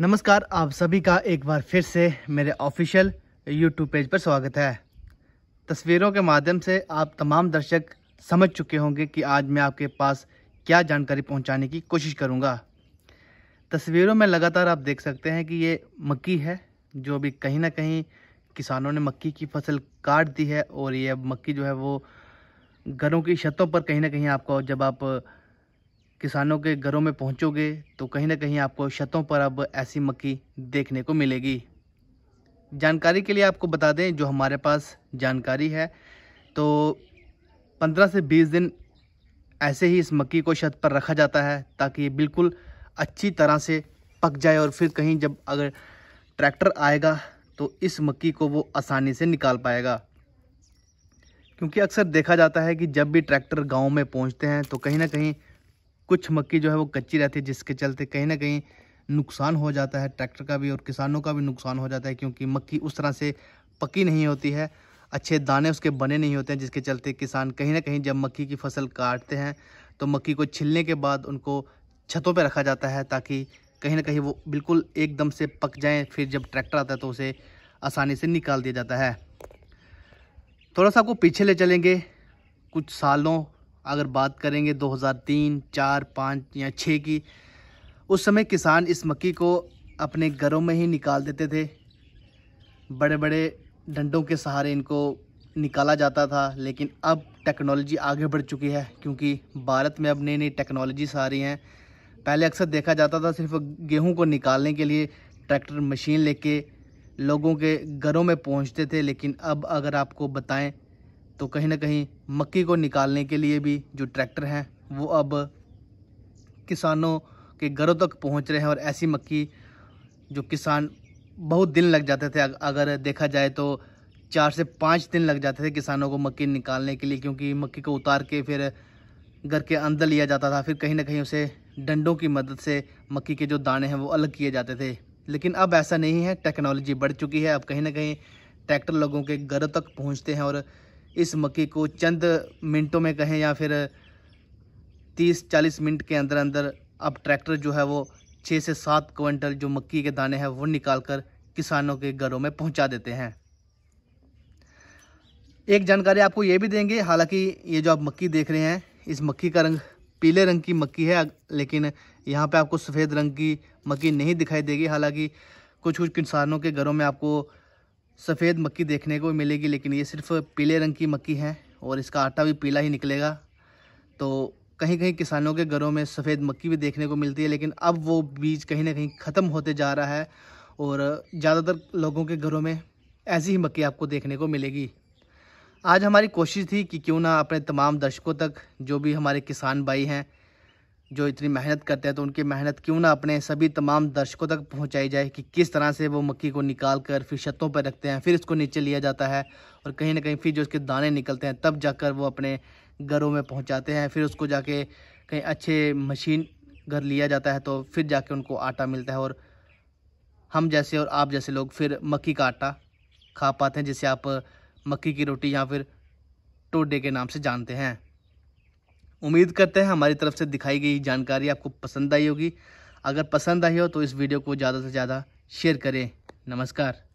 नमस्कार आप सभी का एक बार फिर से मेरे ऑफिशियल यूट्यूब पेज पर स्वागत है तस्वीरों के माध्यम से आप तमाम दर्शक समझ चुके होंगे कि आज मैं आपके पास क्या जानकारी पहुंचाने की कोशिश करूंगा तस्वीरों में लगातार आप देख सकते हैं कि ये मक्की है जो अभी कहीं ना कहीं किसानों ने मक्की की फसल काट दी है और ये मक्की जो है वो घरों की छतों पर कहीं ना कहीं आपको जब आप किसानों के घरों में पहुंचोगे तो कहीं ना कहीं आपको छतों पर अब ऐसी मक्की देखने को मिलेगी जानकारी के लिए आपको बता दें जो हमारे पास जानकारी है तो 15 से 20 दिन ऐसे ही इस मक्की को छत पर रखा जाता है ताकि ये बिल्कुल अच्छी तरह से पक जाए और फिर कहीं जब अगर ट्रैक्टर आएगा तो इस मक्की को वो आसानी से निकाल पाएगा क्योंकि अक्सर देखा जाता है कि जब भी ट्रैक्टर गांव में पहुंचते हैं तो कहीं ना कहीं कुछ मक्की जो है वो कच्ची रहती है जिसके चलते कहीं ना कहीं नुकसान हो जाता है ट्रैक्टर का भी और किसानों का भी नुकसान हो जाता है क्योंकि मक्की उस तरह से पकी नहीं होती है अच्छे दाने उसके बने नहीं होते हैं जिसके चलते किसान कहीं ना कहीं जब मक्की की फसल काटते हैं तो मक्की को छिलने के बाद उनको छतों पर रखा जाता है ताकि कहीं ना कहीं वो बिल्कुल एकदम से पक जाएँ फिर जब ट्रैक्टर आता है तो उसे आसानी से निकाल दिया जाता है थोड़ा सा आपको पीछे ले चलेंगे कुछ सालों अगर बात करेंगे 2003, चार पाँच या छः की उस समय किसान इस मक्की को अपने घरों में ही निकाल देते थे बड़े बड़े डंडों के सहारे इनको निकाला जाता था लेकिन अब टेक्नोलॉजी आगे बढ़ चुकी है क्योंकि भारत में अब नई नई टेक्नोलॉजी सारी हैं पहले अक्सर देखा जाता था सिर्फ गेहूं को निकालने के लिए ट्रैक्टर मशीन लेके लोगों के घरों में पहुंचते थे लेकिन अब अगर आपको बताएं तो कहीं ना कहीं मक्की को निकालने के लिए भी जो ट्रैक्टर हैं वो अब किसानों के घरों तक पहुंच रहे हैं और ऐसी मक्की जो किसान बहुत दिन लग जाते थे अगर देखा जाए तो चार से पाँच दिन लग जाते थे किसानों को मक्की निकालने के लिए क्योंकि मक्की को उतार के फिर घर के अंदर लिया जाता था फिर कहीं ना कहीं उसे डंडों की मदद से मक्की के जो दाने हैं वो अलग किए जाते थे लेकिन अब ऐसा नहीं है टेक्नोलॉजी बढ़ चुकी है अब कहीं ना कहीं ट्रैक्टर लोगों के घर तक पहुंचते हैं और इस मक्की को चंद मिनटों में कहें या फिर 30-40 मिनट के अंदर अंदर अब ट्रैक्टर जो है वो छः से सात क्विंटल जो मक्की के दाने हैं वो निकाल कर किसानों के घरों में पहुंचा देते हैं एक जानकारी आपको ये भी देंगे हालांकि ये जो आप मक्की देख रहे हैं इस मक्की का रंग पीले रंग की मक्की है लेकिन यहाँ पर आपको सफ़ेद रंग की मक्की नहीं दिखाई देगी हालाँकि कुछ कुछ किसानों के घरों में आपको सफ़ेद मक्की देखने को मिलेगी लेकिन ये सिर्फ पीले रंग की मक्की है और इसका आटा भी पीला ही निकलेगा तो कहीं कहीं किसानों के घरों में सफ़ेद मक्की भी देखने को मिलती है लेकिन अब वो बीज कहीं ना कहीं ख़त्म होते जा रहा है और ज़्यादातर लोगों के घरों में ऐसी ही मक्की आपको देखने को मिलेगी आज हमारी कोशिश थी कि क्यों ना अपने तमाम दर्शकों तक जो भी हमारे किसान भाई हैं जो इतनी मेहनत करते हैं तो उनकी मेहनत क्यों ना अपने सभी तमाम दर्शकों तक पहुंचाई जाए कि किस तरह से वो मक्की को निकाल कर फिर छतों पर रखते हैं फिर इसको नीचे लिया जाता है और कहीं ना कहीं फिर जो उसके दाने निकलते हैं तब जाकर वो अपने घरों में पहुंचाते हैं फिर उसको जाके कहीं अच्छे मशीन घर लिया जाता है तो फिर जाके उनको आटा मिलता है और हम जैसे और आप जैसे लोग फिर मक्की का आटा खा पाते हैं जिसे आप मक्की की रोटी या फिर टोडे के नाम से जानते हैं उम्मीद करते हैं हमारी तरफ से दिखाई गई जानकारी आपको पसंद आई होगी अगर पसंद आई हो तो इस वीडियो को ज़्यादा से ज़्यादा शेयर करें नमस्कार